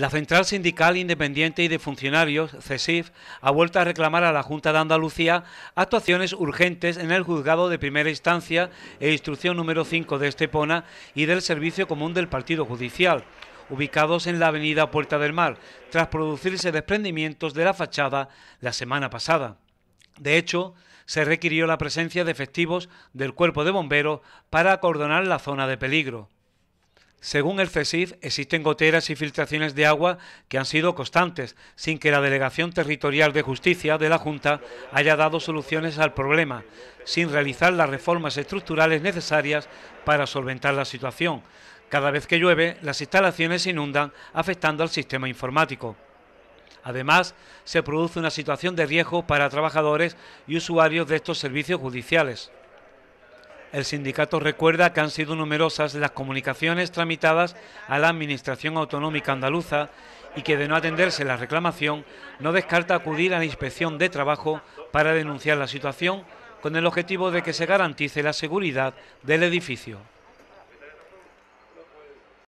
La Central Sindical Independiente y de Funcionarios, CESIF, ha vuelto a reclamar a la Junta de Andalucía actuaciones urgentes en el juzgado de primera instancia e instrucción número 5 de Estepona y del Servicio Común del Partido Judicial, ubicados en la avenida Puerta del Mar, tras producirse desprendimientos de la fachada la semana pasada. De hecho, se requirió la presencia de efectivos del Cuerpo de Bomberos para acordonar la zona de peligro. Según el FESIF, existen goteras y filtraciones de agua que han sido constantes, sin que la Delegación Territorial de Justicia de la Junta haya dado soluciones al problema, sin realizar las reformas estructurales necesarias para solventar la situación. Cada vez que llueve, las instalaciones se inundan, afectando al sistema informático. Además, se produce una situación de riesgo para trabajadores y usuarios de estos servicios judiciales. El sindicato recuerda que han sido numerosas las comunicaciones tramitadas a la Administración Autonómica Andaluza y que de no atenderse la reclamación no descarta acudir a la Inspección de Trabajo para denunciar la situación con el objetivo de que se garantice la seguridad del edificio.